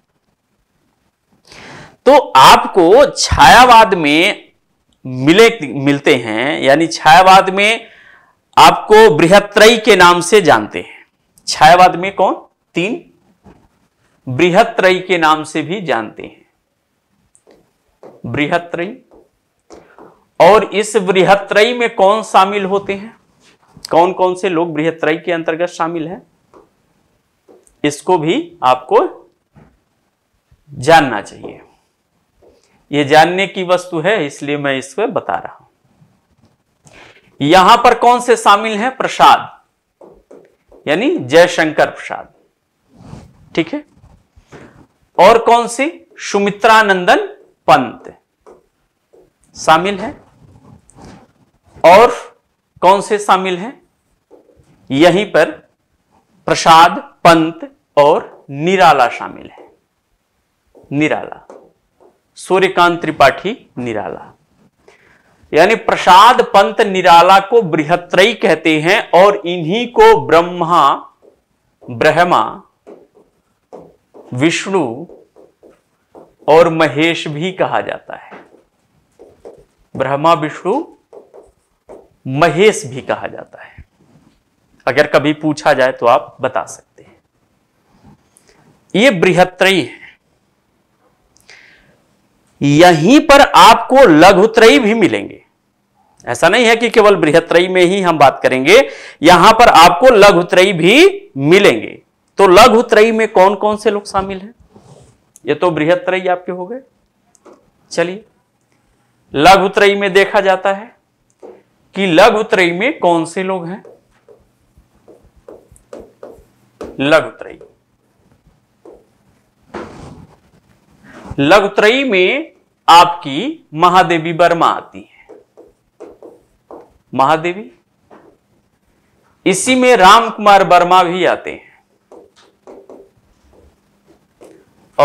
[SPEAKER 1] तो आपको छायावाद में मिले मिलते हैं यानी छायावाद में आपको बृहत्रयी के नाम से जानते हैं छायावाद में कौन तीन बृहत्रयी के नाम से भी जानते हैं बृहत्रयी और इस बृहत्रयी में कौन शामिल होते हैं कौन कौन से लोग बृहत्रयी के अंतर्गत शामिल हैं इसको भी आपको जानना चाहिए ये जानने की वस्तु है इसलिए मैं इसको बता रहा हूं यहां पर कौन से शामिल हैं प्रसाद यानी जयशंकर प्रसाद ठीक है और कौन सी सुमित्रानंदन पंत शामिल है और कौन से शामिल हैं यहीं पर प्रसाद पंत और निराला शामिल है निराला सूर्यकांत त्रिपाठी निराला यानी प्रसाद पंत निराला को बृहत्रयी कहते हैं और इन्हीं को ब्रह्मा ब्रह्मा विष्णु और महेश भी कहा जाता है ब्रह्मा विष्णु महेश भी कहा जाता है अगर कभी पूछा जाए तो आप बता सकते हैं ये बृहत्रयी है यहीं पर आपको लघुत्रयी भी मिलेंगे ऐसा नहीं है कि केवल बृहत्रयी में ही हम बात करेंगे यहां पर आपको लघुत्रयी भी मिलेंगे तो लघुत्रयी में कौन कौन से लोग शामिल हैं ये तो बृहत्तरयी आपके हो गए चलिए लघुत्रयी में देखा जाता है कि लघुत्रयी में कौन से लोग हैं लघुत्रयी लघुत्रयी में आपकी महादेवी वर्मा आती है महादेवी इसी में राम कुमार वर्मा भी आते हैं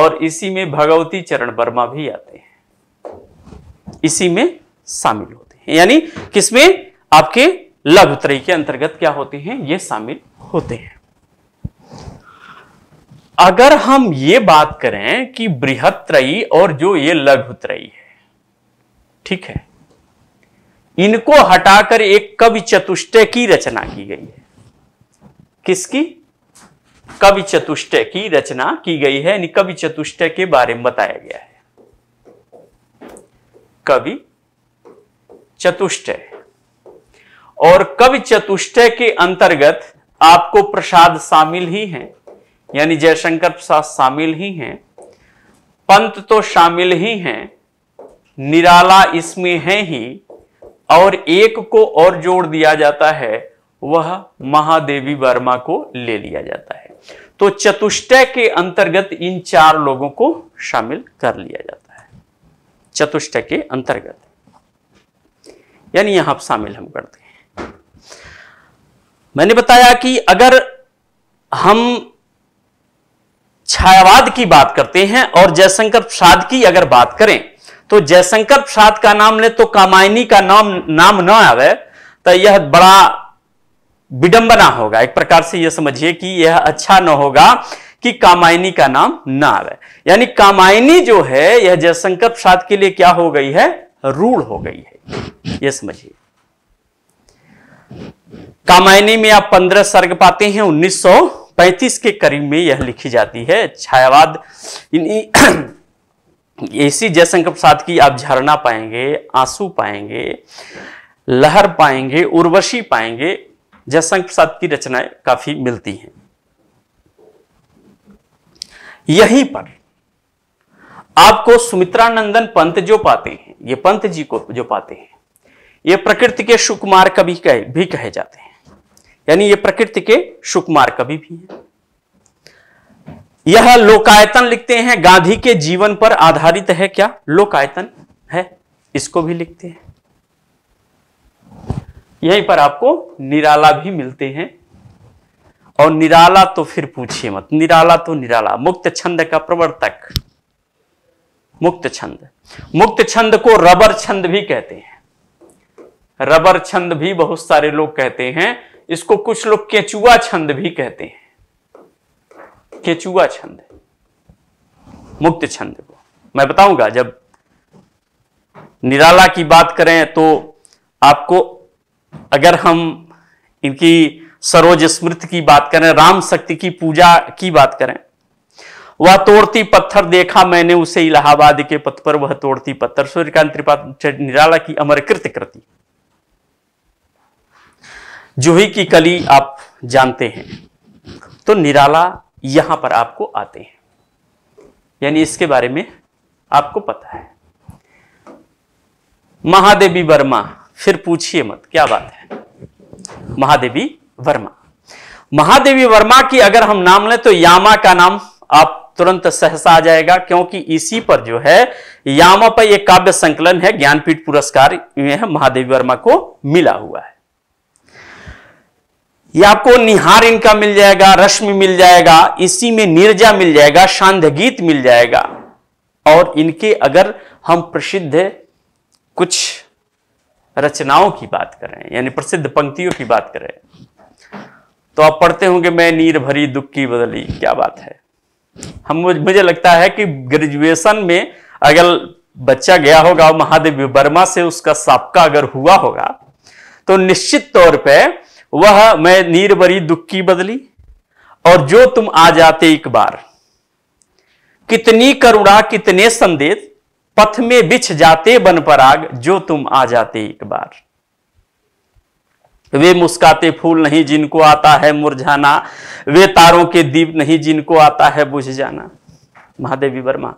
[SPEAKER 1] और इसी में भगवती चरण वर्मा भी आते हैं इसी में शामिल होते हैं यानी किसमें आपके लघुत्रयी के अंतर्गत क्या होते हैं ये शामिल होते हैं अगर हम ये बात करें कि बृहत और जो ये लघु त्रयी है ठीक है इनको हटाकर एक कवि चतुष्टय की रचना की गई है किसकी कवि चतुष्टय की रचना की गई है यानी कवि चतुष्टय के बारे में बताया गया है कवि चतुष्टय और कवि चतुष्टय के अंतर्गत आपको प्रसाद शामिल ही हैं यानी जयशंकर प्रसाद शामिल ही हैं पंत तो शामिल ही हैं निराला इसमें है ही और एक को और जोड़ दिया जाता है वह महादेवी वर्मा को ले लिया जाता है तो चतुष्टय के अंतर्गत इन चार लोगों को शामिल कर लिया जाता है चतुष्टय के अंतर्गत यानी यहां शामिल हम करते हैं मैंने बताया कि अगर हम छायावाद की बात करते हैं और जयशंकर प्रसाद की अगर बात करें तो जयशंकर प्रसाद का नाम ले तो कामायनी का नाम नाम न आवे तो यह बड़ा विडंबना होगा एक प्रकार से यह समझिए कि यह अच्छा न होगा कि कामायनी का नाम ना आवे यानी कामायनी जो है यह जयशंकर प्रसाद के लिए क्या हो गई है रूढ़ हो गई है यह समझिए कामायनी में आप पंद्रह सर्ग पाते हैं उन्नीस सौ 1935 के करीब में यह लिखी जाती है छायावाद इसी [clears throat] जयशंकर प्रसाद की आप झरना पाएंगे आंसू पाएंगे लहर पाएंगे उर्वशी पाएंगे जयशंकर प्रसाद की रचनाएं काफी मिलती हैं यहीं पर आपको सुमित्रानंदन पंत जो पाते हैं ये पंत जी को जो पाते हैं ये प्रकृति के सुकुमार कवि कहे भी कहे जाते हैं यानी ये प्रकृति के सुकुमार कवि भी हैं यह लोकायतन लिखते हैं गांधी के जीवन पर आधारित है क्या लोकायतन है इसको भी लिखते हैं यहीं पर आपको निराला भी मिलते हैं और निराला तो फिर पूछिए मत निराला तो निराला मुक्त छंद का प्रवर्तक मुक्त छंद मुक्त छंद को रबर छंद भी कहते हैं रबर छंद भी बहुत सारे लोग कहते हैं इसको कुछ लोग केचुआ छंद भी कहते हैं केचुआ छंद मुक्त छंद को मैं बताऊंगा जब निराला की बात करें तो आपको अगर हम इनकी सरोज स्मृति की बात करें राम शक्ति की पूजा की बात करें वह तोड़ती पत्थर देखा मैंने उसे इलाहाबाद के पथ पर वह तोड़ती पत्थर सूर्यकांत त्रिपाठी निराला की अमरकृत कृति जूही की कली आप जानते हैं तो निराला यहां पर आपको आते हैं यानी इसके बारे में आपको पता है महादेवी वर्मा फिर पूछिए मत क्या बात है महादेवी वर्मा महादेवी वर्मा की अगर हम नाम लें तो यामा का नाम आप तुरंत सहसा आ जाएगा क्योंकि इसी पर जो है यामा पर एक काव्य संकलन है ज्ञानपीठ पुरस्कार महादेवी वर्मा को मिला हुआ है ये आपको निहार इनका मिल जाएगा रश्मि मिल जाएगा इसी में निर्जा मिल जाएगा शांध गीत मिल जाएगा और इनके अगर हम प्रसिद्ध कुछ रचनाओं की बात करें यानी प्रसिद्ध पंक्तियों की बात करें तो आप पढ़ते होंगे मैं नीर भरी दुख की बदली क्या बात है हम मुझे लगता है कि ग्रेजुएशन में अगर बच्चा गया होगा महादेव वर्मा से उसका सापका अगर हुआ होगा तो निश्चित तौर पर वह मैं नीर भरी दुख की बदली और जो तुम आ जाते एक बार कितनी करुणा कितने संदेश पथ में बिछ जाते बन पराग जो तुम आ जाते एक बार वे मुस्काते फूल नहीं जिनको आता है मुरझाना वे तारों के दीप नहीं जिनको आता है बुझ जाना महादेवी वर्मा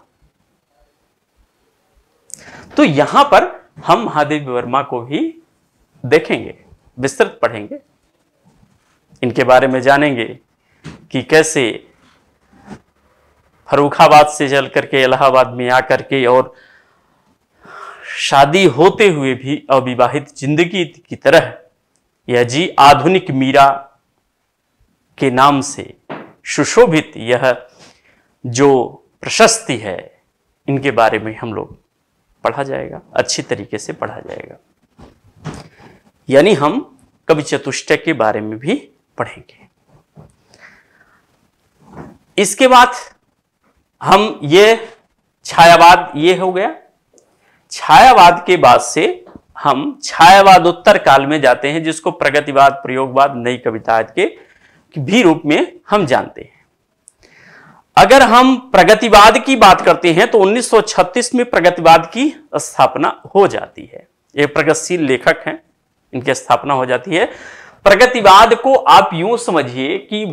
[SPEAKER 1] तो यहां पर हम महादेवी वर्मा को भी देखेंगे विस्तृत पढ़ेंगे इनके बारे में जानेंगे कि कैसे फरुखाबाद से चल करके इलाहाबाद में आकर के और शादी होते हुए भी अविवाहित जिंदगी की तरह यह जी आधुनिक मीरा के नाम से सुशोभित यह जो प्रशस्ति है इनके बारे में हम लोग पढ़ा जाएगा अच्छी तरीके से पढ़ा जाएगा यानी हम कवि चतुष्टय के बारे में भी पढ़ेंगे इसके बाद हम ये छायावाद ये हो गया छायावाद के बाद से हम छायावाद उत्तर काल में जाते हैं जिसको प्रगतिवाद प्रयोगवाद नई कविता के भी रूप में हम जानते हैं अगर हम प्रगतिवाद की बात करते हैं तो 1936 में प्रगतिवाद की स्थापना हो जाती है ये प्रगतिशील लेखक हैं इनकी स्थापना हो जाती है प्रगतिवाद को आप यूं समझिए कि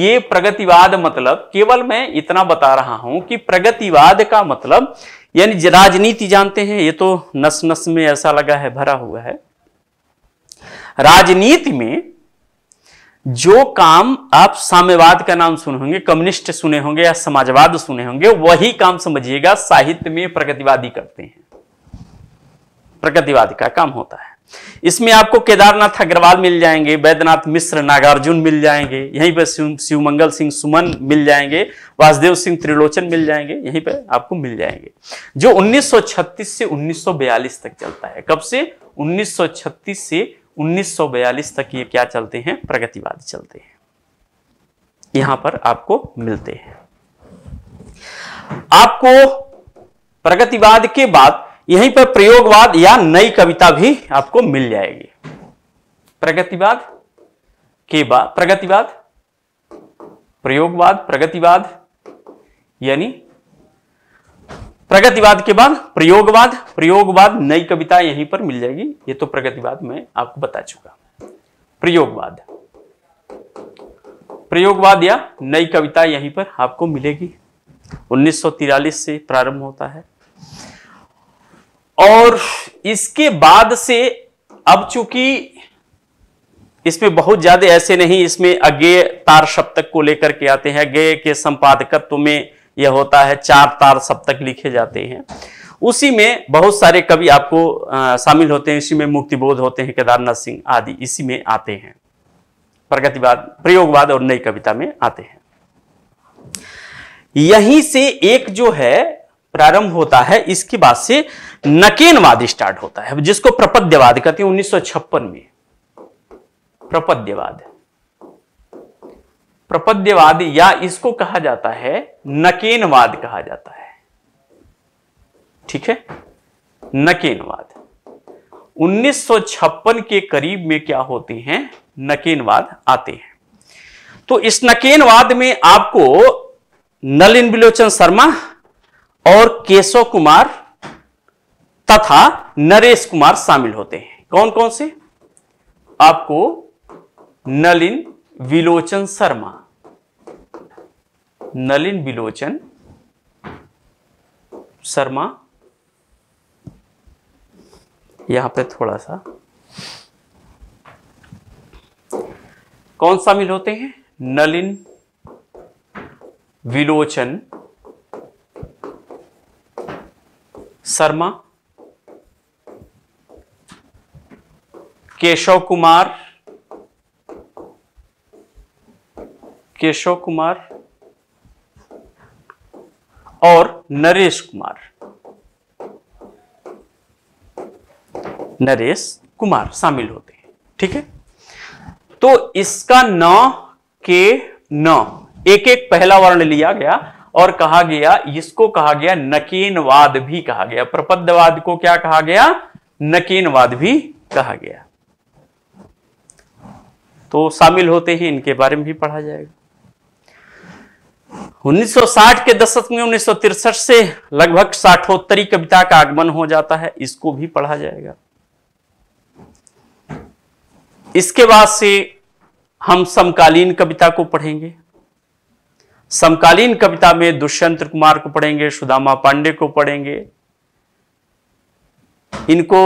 [SPEAKER 1] ये प्रगतिवाद मतलब केवल मैं इतना बता रहा हूं कि प्रगतिवाद का मतलब यानी राजनीति जानते हैं ये तो नस नस में ऐसा लगा है भरा हुआ है राजनीति में जो काम आप साम्यवाद का नाम सुने होंगे कम्युनिस्ट सुने होंगे या समाजवाद सुने होंगे वही काम समझिएगा साहित्य में प्रगतिवादी करते हैं प्रगतिवाद का काम होता है इसमें आपको केदारनाथ अग्रवाल मिल जाएंगे बैद्यनाथ मिश्र नागार्जुन मिल जाएंगे यहीं पर शिवमंगल सिंह सुमन मिल जाएंगे वासुदेव सिंह त्रिलोचन मिल जाएंगे यहीं पर आपको मिल जाएंगे जो 1936 से 1942 तक चलता है कब से 1936 से 1942 तक ये क्या चलते हैं प्रगतिवाद चलते हैं यहां पर आपको मिलते हैं आपको प्रगतिवाद के बाद यहीं पर प्रयोगवाद या नई कविता भी आपको मिल जाएगी प्रगतिवाद के बाद प्रगतिवाद प्रयोगवाद प्रगतिवाद यानी प्रगतिवाद के बाद प्रयोगवाद प्रयोगवाद नई कविता यहीं पर मिल जाएगी ये तो प्रगतिवाद मैं आपको बता चुका प्रयोगवाद प्रयोगवाद या नई कविता यहीं पर आपको मिलेगी 1943 से प्रारंभ होता है और इसके बाद से अब चूंकि इसमें बहुत ज्यादा ऐसे नहीं इसमें अज्ञेय तार सप्तक को लेकर के आते हैं अज्ञेय के संपादकत्व में यह होता है चार तार सप्तक लिखे जाते हैं उसी में बहुत सारे कवि आपको शामिल होते हैं इसी में मुक्तिबोध होते हैं केदारनाथ सिंह आदि इसी में आते हैं प्रगतिवाद प्रयोगवाद और नई कविता में आते हैं यहीं से एक जो है प्रारंभ होता है इसके बाद से नकेनवाद स्टार्ट होता है जिसको प्रपद्यवाद कहते हैं उन्नीस में प्रपद्यवाद प्रपद्यवाद या इसको कहा जाता है नकेनवाद कहा जाता है ठीक है नकेनवाद 1956 के करीब में क्या होते हैं नकेनवाद आते हैं तो इस नकेनवाद में आपको नलिन बिलोचन शर्मा और केशव कुमार तथा नरेश कुमार शामिल होते हैं कौन कौन से आपको नलिन विलोचन शर्मा नलिन विलोचन शर्मा यहां पे थोड़ा सा कौन शामिल होते हैं नलिन विलोचन शर्मा केशव कुमार केशव कुमार और नरेश कुमार नरेश कुमार शामिल होते हैं ठीक है तो इसका न के न एक एक पहला वर्ण लिया गया और कहा गया इसको कहा गया नकीनवाद भी कहा गया प्रपद्धवाद को क्या कहा गया नकेनवाद भी कहा गया तो शामिल होते ही इनके बारे में भी पढ़ा जाएगा 1960 के दशक में उन्नीस से लगभग साठोत्तरी कविता का आगमन हो जाता है इसको भी पढ़ा जाएगा इसके बाद से हम समकालीन कविता को पढ़ेंगे समकालीन कविता में दुष्यंत कुमार को पढ़ेंगे सुदामा पांडे को पढ़ेंगे इनको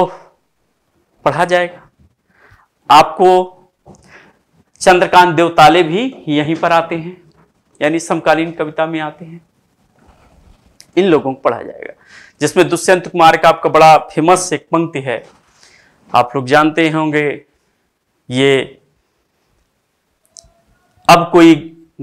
[SPEAKER 1] पढ़ा जाएगा आपको चंद्रकांत देवताले भी यहीं पर आते हैं यानी समकालीन कविता में आते हैं इन लोगों को पढ़ा जाएगा जिसमें दुष्यंत कुमार का आपका बड़ा फेमस एक पंक्ति है आप लोग जानते होंगे ये अब कोई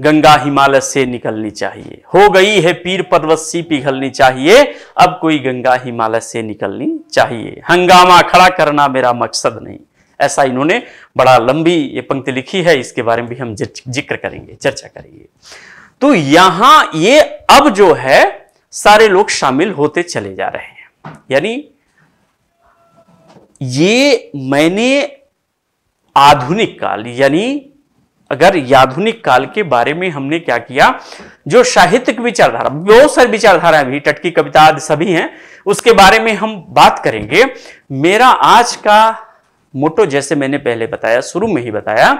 [SPEAKER 1] गंगा हिमालय से निकलनी चाहिए हो गई है पीर पर्वत सी पिघलनी चाहिए अब कोई गंगा हिमालय से निकलनी चाहिए हंगामा खड़ा करना मेरा मकसद नहीं ऐसा इन्होंने बड़ा लंबी ये पंक्ति लिखी है इसके बारे में भी हम जिक्र करेंगे चर्चा करेंगे तो यहां ये अब जो है सारे लोग शामिल होते चले जा रहे हैं यानी ये मैंने आधुनिक काल यानी अगर याधुनिक काल के बारे में हमने क्या किया जो साहित्यिक विचारधारा बहुत सारी विचारधारा भी टटकी कविता सभी हैं उसके बारे में हम बात करेंगे मेरा आज का मोटो जैसे मैंने पहले बताया शुरू में ही बताया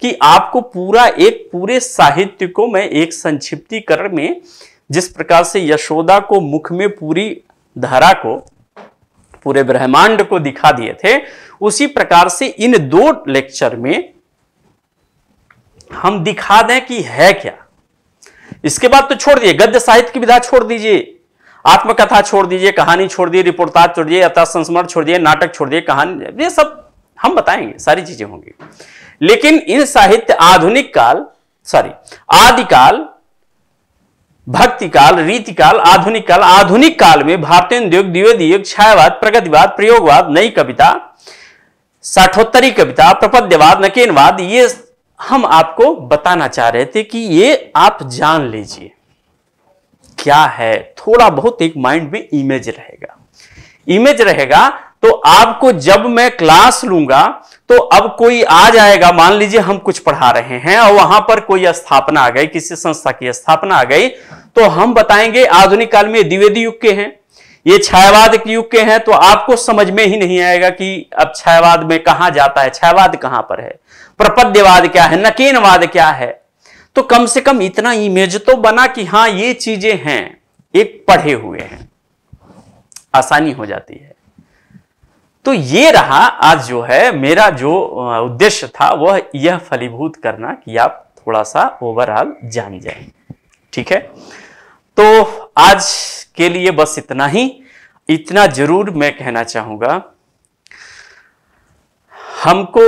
[SPEAKER 1] कि आपको पूरा एक पूरे साहित्य को मैं एक संक्षिप्तीकरण में जिस प्रकार से यशोदा को मुख में पूरी धारा को पूरे ब्रह्मांड को दिखा दिए थे उसी प्रकार से इन दो लेक्चर में हम दिखा दें कि है क्या इसके बाद तो छोड़ दिए गद्य साहित्य की विधा छोड़ दीजिए आत्मकथा छोड़ दीजिए कहानी छोड़ दिए रिपोर्टाज छोड़ दिए अथा संस्मरण छोड़ दिए नाटक छोड़ दिए कहानी ये सब हम बताएंगे सारी चीजें होंगी लेकिन इन साहित्य आधुनिक काल सॉरी आदिकाल भक्ति काल रीतिकाल आधुनिक काल आधुनिक काल में भारतीय उद्योग द्विवेदी युग छायावाद प्रगतिवाद प्रयोगवाद नई कविता साठोत्तरी कविता प्रपद्यवाद नकेनवाद ये हम आपको बताना चाह रहे थे कि ये आप जान लीजिए क्या है थोड़ा बहुत एक माइंड में इमेज रहेगा इमेज रहेगा तो आपको जब मैं क्लास लूंगा तो अब कोई आ जाएगा मान लीजिए हम कुछ पढ़ा रहे हैं और वहां पर कोई स्थापना आ गई किसी संस्था की स्थापना आ गई तो हम बताएंगे आधुनिक काल में द्विवेदी युग के हैं ये छायावाद के युग के हैं तो आपको समझ में ही नहीं आएगा कि अब छायावाद में कहा जाता है छायावाद कहां पर है प्रपद्यवाद क्या है नकेनवाद क्या है तो कम से कम इतना इमेज तो बना कि हाँ ये चीजें हैं एक पढ़े हुए हैं आसानी हो जाती है तो ये रहा आज जो है मेरा जो उद्देश्य था वह यह फलीभूत करना कि आप थोड़ा सा ओवरऑल जान जाए ठीक है तो आज के लिए बस इतना ही इतना जरूर मैं कहना चाहूंगा हमको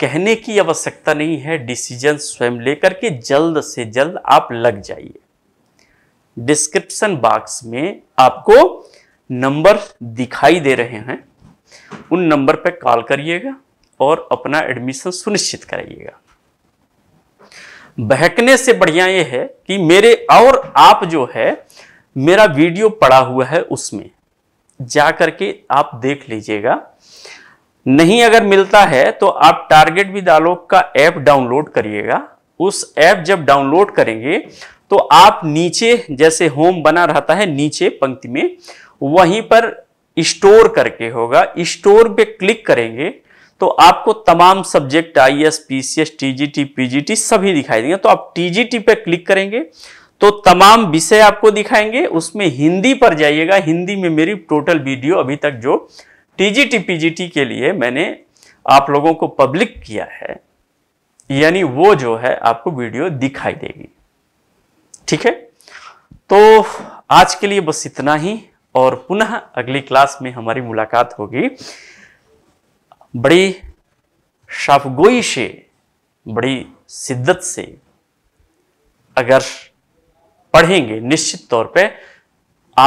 [SPEAKER 1] कहने की आवश्यकता नहीं है डिसीजन स्वयं लेकर के जल्द से जल्द आप लग जाइए डिस्क्रिप्शन बॉक्स में आपको नंबर दिखाई दे रहे हैं उन नंबर पर कॉल करिएगा और अपना एडमिशन सुनिश्चित कराइएगा बहकने से बढ़िया ये है कि मेरे और आप जो है मेरा वीडियो पड़ा हुआ है उसमें जा करके आप देख लीजिएगा नहीं अगर मिलता है तो आप टारगेट भी डालोग का ऐप डाउनलोड करिएगा उस ऐप जब डाउनलोड करेंगे तो आप नीचे जैसे होम बना रहता है नीचे पंक्ति में वहीं पर स्टोर करके होगा स्टोर पे क्लिक करेंगे तो आपको तमाम subject I S P C S T G T P G T सभी दिखाई देंगे तो आप टी जी टी पर क्लिक करेंगे तो तमाम विषय आपको दिखाएंगे उसमें हिंदी पर जाइएगा हिंदी में मेरी टोटल वीडियो अभी तक जो टीजीटी पीजीटी के लिए मैंने आप लोगों को पब्लिक किया है यानी वो जो है आपको वीडियो दिखाई देगी ठीक है तो आज के लिए बस इतना ही और पुनः अगली क्लास में हमारी मुलाकात होगी बड़ी शाफगोई से बड़ी शिद्दत से अगर पढ़ेंगे निश्चित तौर पे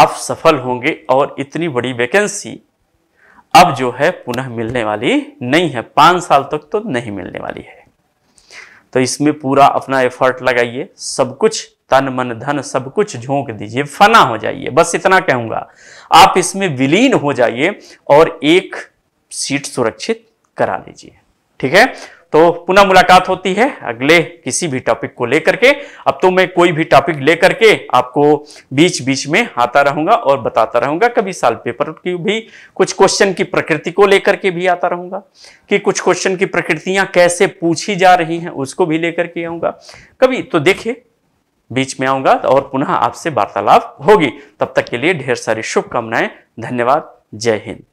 [SPEAKER 1] आप सफल होंगे और इतनी बड़ी वैकेंसी अब जो है पुनः मिलने वाली नहीं है पांच साल तक तो नहीं मिलने वाली है तो इसमें पूरा अपना एफर्ट लगाइए सब कुछ तन मन धन सब कुछ झोंक दीजिए फना हो जाइए बस इतना कहूंगा आप इसमें विलीन हो जाइए और एक सीट सुरक्षित करा लीजिए ठीक है तो पुनः मुलाकात होती है अगले किसी भी टॉपिक को लेकर के अब तो मैं कोई भी टॉपिक लेकर के आपको बीच बीच में आता रहूंगा और बताता रहूंगा कभी साल पेपर की भी कुछ क्वेश्चन की प्रकृति को लेकर के भी आता रहूंगा कि कुछ क्वेश्चन की प्रकृतियां कैसे पूछी जा रही हैं उसको भी लेकर के आऊंगा कभी तो देखिए बीच में आऊंगा और पुनः आपसे वार्तालाप होगी तब तक के लिए ढेर सारी शुभकामनाएं धन्यवाद जय हिंद